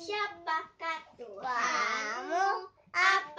Siapa ketua? Kamu apa?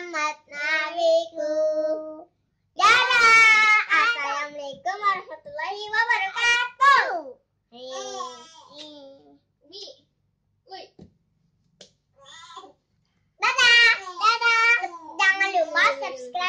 Muhammad nabiku. Dadah. Assalamualaikum warahmatullahi wabarakatuh. Wi. Wi. Dadah. Dadah. Jangan lupa subscribe